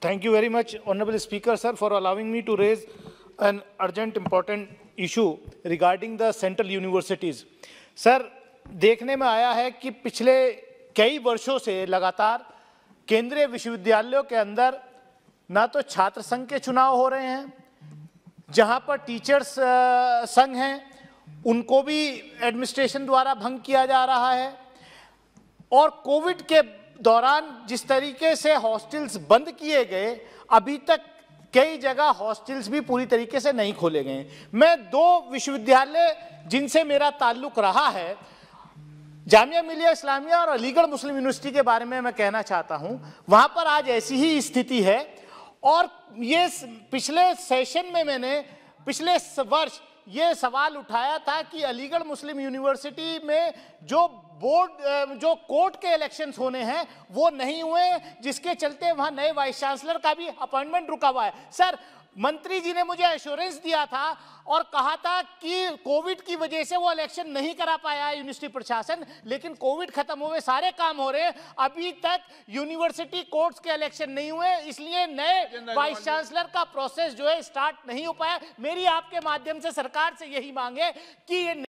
thank you very much, Honorable Speaker, sir, for allowing me to raise an urgent, important issue regarding the central universities. Sir, देखने में आया है कि पिछले कई वर्षों से लगातार केंद्रीय विश्वविद्यालयों के अंदर ना तो छात्र संघ के चुनाव हो रहे हैं जहां पर टीचर्स संघ हैं उनको भी एडमिनिस्ट्रेशन द्वारा भंग किया जा रहा है और कोविड के दौरान जिस तरीके से हॉस्टल्स बंद किए गए अभी तक कई जगह हॉस्टल्स भी पूरी तरीके से नहीं खोले गए मैं दो विश्वविद्यालय जिनसे मेरा ताल्लुक रहा है जामिया मिलिया इस्लामिया और अलीगढ़ मुस्लिम यूनिवर्सिटी के बारे में मैं कहना चाहता हूँ वहाँ पर आज ऐसी ही स्थिति है और ये पिछले सेशन में मैंने पिछले वर्ष ये सवाल उठाया था कि अलीगढ़ मुस्लिम यूनिवर्सिटी में जो बोर्ड जो कोर्ट के इलेक्शंस होने हैं वो नहीं हुए जिसके चलते वहां नए वाइस चांसलर का भी अपॉइंटमेंट रुका हुआ है सर मंत्री जी ने मुझे एश्योरेंस दिया था और कहा था कि कोविड की वजह से वो इलेक्शन नहीं करा पाया यूनिवर्सिटी प्रशासन लेकिन कोविड खत्म हुए सारे काम हो रहे अभी तक यूनिवर्सिटी कोर्ट्स के इलेक्शन नहीं हुए इसलिए नए वाइस चांसलर का प्रोसेस जो है स्टार्ट नहीं हो पाया मेरी आपके माध्यम से सरकार से यही मांग है कि ये